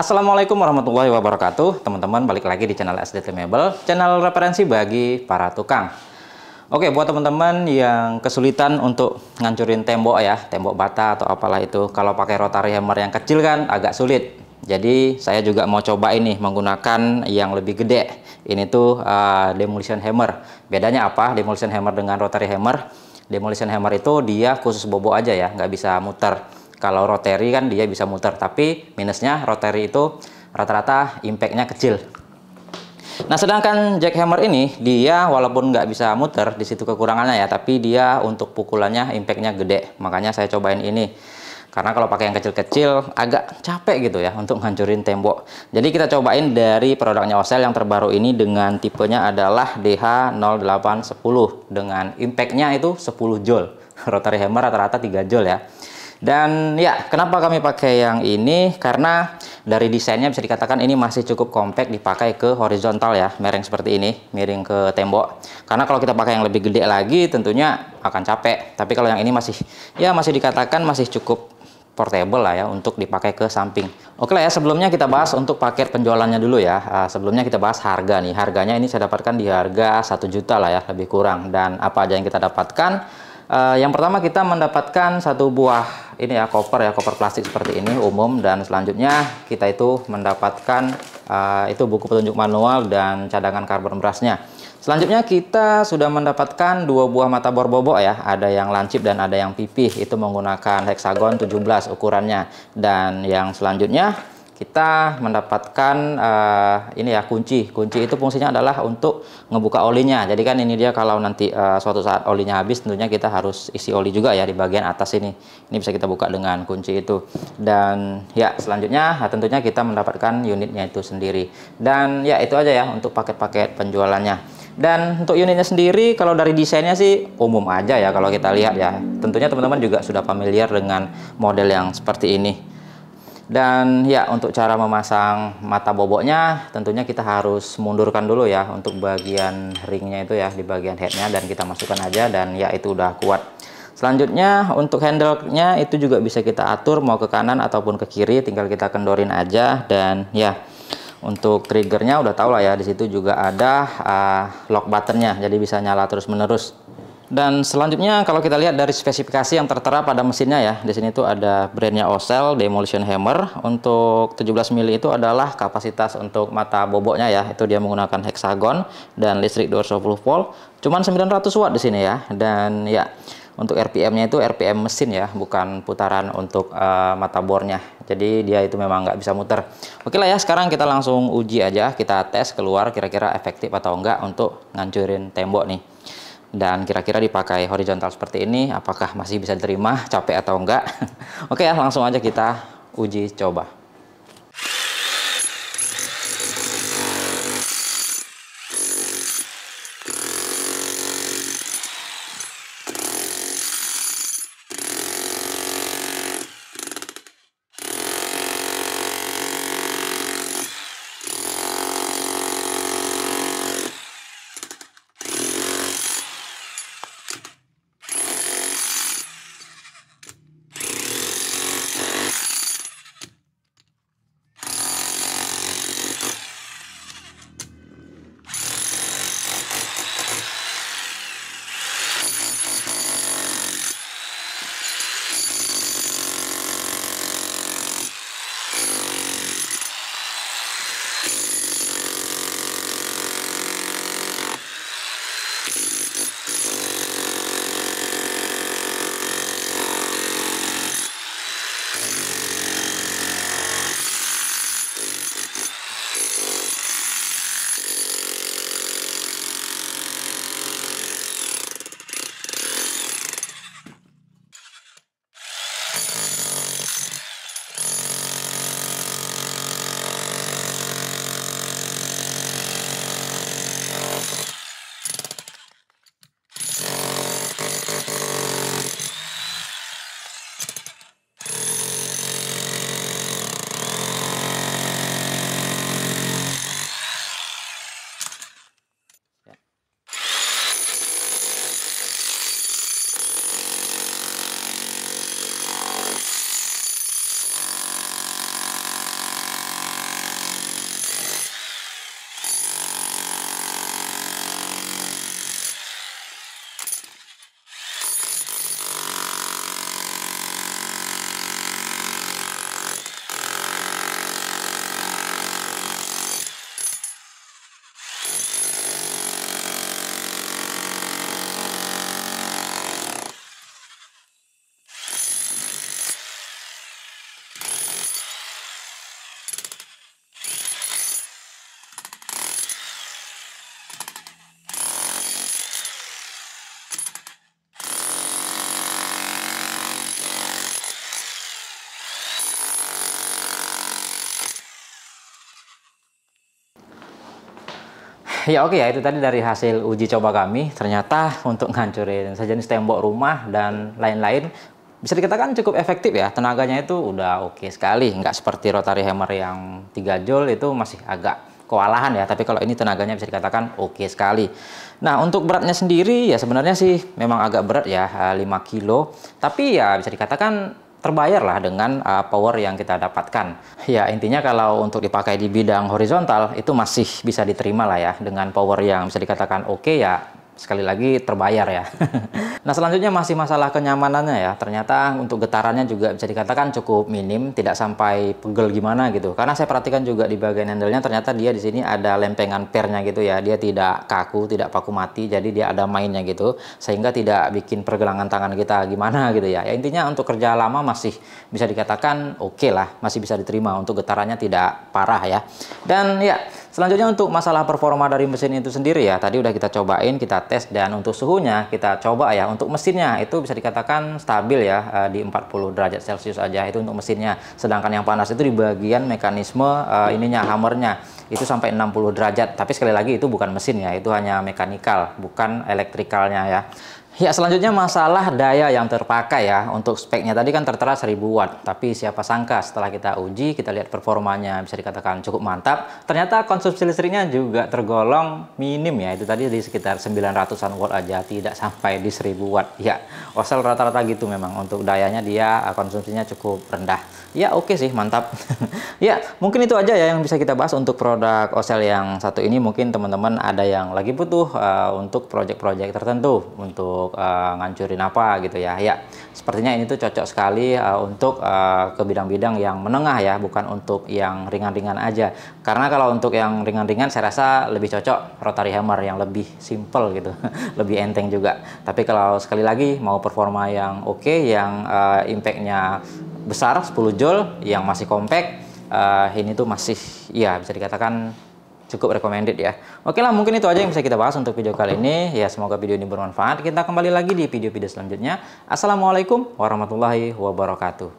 Assalamualaikum warahmatullahi wabarakatuh Teman-teman balik lagi di channel SDT Mebel Channel referensi bagi para tukang Oke buat teman-teman yang kesulitan untuk ngancurin tembok ya Tembok bata atau apalah itu Kalau pakai rotary hammer yang kecil kan agak sulit Jadi saya juga mau coba ini menggunakan yang lebih gede Ini tuh uh, demolition hammer Bedanya apa demolition hammer dengan rotary hammer Demolition hammer itu dia khusus bobo aja ya nggak bisa muter kalau rotary kan dia bisa muter, tapi minusnya rotary itu rata-rata impactnya kecil. Nah, sedangkan jackhammer ini dia walaupun nggak bisa muter di situ kekurangannya ya, tapi dia untuk pukulannya impactnya gede. Makanya saya cobain ini. Karena kalau pakai yang kecil-kecil agak capek gitu ya untuk menghancurin tembok. Jadi kita cobain dari produknya Osel yang terbaru ini dengan tipenya adalah DH0810 dengan impactnya itu 10 joule. Rotary hammer rata-rata 3 joule ya. Dan ya, kenapa kami pakai yang ini? Karena dari desainnya bisa dikatakan ini masih cukup compact dipakai ke horizontal ya, miring seperti ini, miring ke tembok. Karena kalau kita pakai yang lebih gede lagi tentunya akan capek. Tapi kalau yang ini masih ya masih dikatakan masih cukup portable lah ya untuk dipakai ke samping. Oke lah ya sebelumnya kita bahas untuk paket penjualannya dulu ya. Uh, sebelumnya kita bahas harga nih. Harganya ini saya dapatkan di harga 1 juta lah ya lebih kurang dan apa aja yang kita dapatkan Uh, yang pertama kita mendapatkan satu buah ini ya koper ya koper plastik seperti ini umum dan selanjutnya kita itu mendapatkan uh, itu buku petunjuk manual dan cadangan karbon berasnya. Selanjutnya kita sudah mendapatkan dua buah mata bor bobok ya, ada yang lancip dan ada yang pipih itu menggunakan heksagon 17 ukurannya dan yang selanjutnya kita mendapatkan uh, ini ya kunci. Kunci itu fungsinya adalah untuk ngebuka olinya. Jadi kan ini dia kalau nanti uh, suatu saat olinya habis tentunya kita harus isi oli juga ya di bagian atas ini. Ini bisa kita buka dengan kunci itu. Dan ya selanjutnya ya, tentunya kita mendapatkan unitnya itu sendiri. Dan ya itu aja ya untuk paket-paket penjualannya. Dan untuk unitnya sendiri kalau dari desainnya sih umum aja ya kalau kita lihat ya. Tentunya teman-teman juga sudah familiar dengan model yang seperti ini. Dan ya untuk cara memasang mata boboknya tentunya kita harus mundurkan dulu ya untuk bagian ringnya itu ya di bagian headnya dan kita masukkan aja dan ya itu udah kuat. Selanjutnya untuk handle-nya itu juga bisa kita atur mau ke kanan ataupun ke kiri tinggal kita kendorin aja dan ya untuk triggernya udah tau lah ya disitu juga ada uh, lock buttonnya jadi bisa nyala terus menerus dan selanjutnya kalau kita lihat dari spesifikasi yang tertera pada mesinnya ya, di sini itu ada brandnya Osel Demolition Hammer. Untuk 17 mili itu adalah kapasitas untuk mata boboknya ya, itu dia menggunakan hexagon dan listrik 220 volt. Cuman 900 watt di sini ya. Dan ya untuk RPM-nya itu RPM mesin ya, bukan putaran untuk uh, mata bornya. Jadi dia itu memang nggak bisa muter. Oke lah ya, sekarang kita langsung uji aja, kita tes keluar kira-kira efektif atau enggak untuk ngancurin tembok nih dan kira-kira dipakai horizontal seperti ini apakah masih bisa diterima capek atau enggak oke ya langsung aja kita uji coba ya oke okay ya itu tadi dari hasil uji coba kami ternyata untuk ngancurin sejenis tembok rumah dan lain-lain bisa dikatakan cukup efektif ya tenaganya itu udah oke okay sekali nggak seperti rotary hammer yang 3 joule itu masih agak kewalahan ya tapi kalau ini tenaganya bisa dikatakan oke okay sekali nah untuk beratnya sendiri ya sebenarnya sih memang agak berat ya 5 eh, kilo tapi ya bisa dikatakan terbayar lah dengan uh, power yang kita dapatkan. Ya intinya kalau untuk dipakai di bidang horizontal itu masih bisa diterima lah ya dengan power yang bisa dikatakan oke okay ya sekali lagi terbayar ya. nah selanjutnya masih masalah kenyamanannya ya. Ternyata untuk getarannya juga bisa dikatakan cukup minim, tidak sampai pegel gimana gitu. Karena saya perhatikan juga di bagian handle-nya ternyata dia di sini ada lempengan pernya gitu ya. Dia tidak kaku, tidak paku mati, jadi dia ada mainnya gitu. Sehingga tidak bikin pergelangan tangan kita gimana gitu ya. ya intinya untuk kerja lama masih bisa dikatakan oke okay lah, masih bisa diterima untuk getarannya tidak parah ya. Dan ya Selanjutnya untuk masalah performa dari mesin itu sendiri ya, tadi udah kita cobain, kita tes dan untuk suhunya kita coba ya. Untuk mesinnya itu bisa dikatakan stabil ya eh, di 40 derajat Celcius aja itu untuk mesinnya. Sedangkan yang panas itu di bagian mekanisme uh, ininya hammernya itu sampai 60 derajat. Tapi sekali lagi itu bukan mesin ya, itu hanya mekanikal, bukan elektrikalnya ya. Ya, selanjutnya masalah daya yang terpakai ya. Untuk speknya tadi kan tertera 1000 watt, tapi siapa sangka setelah kita uji, kita lihat performanya bisa dikatakan cukup mantap. Ternyata konsumsi listriknya juga tergolong minim ya. Itu tadi di sekitar 900-an watt aja, tidak sampai di 1000 watt. Ya, Osel rata-rata gitu memang untuk dayanya dia eh, konsumsinya cukup rendah. Ya, oke okay sih, mantap. ya, mungkin itu aja ya yang bisa kita bahas untuk produk Osel yang satu ini. Mungkin teman-teman ada yang lagi butuh uh, untuk project-project tertentu untuk untuk uh, ngancurin apa gitu ya. Ya, sepertinya ini tuh cocok sekali uh, untuk uh, ke bidang-bidang yang menengah ya, bukan untuk yang ringan-ringan aja. Karena kalau untuk yang ringan-ringan saya rasa lebih cocok rotary hammer yang lebih simple gitu, lebih enteng juga. Tapi kalau sekali lagi mau performa yang oke, okay, yang uh, impactnya besar 10 jol, yang masih compact, uh, ini tuh masih ya bisa dikatakan cukup recommended ya. Oke lah, mungkin itu aja yang bisa kita bahas untuk video kali ini. Ya, semoga video ini bermanfaat. Kita kembali lagi di video-video selanjutnya. Assalamualaikum warahmatullahi wabarakatuh.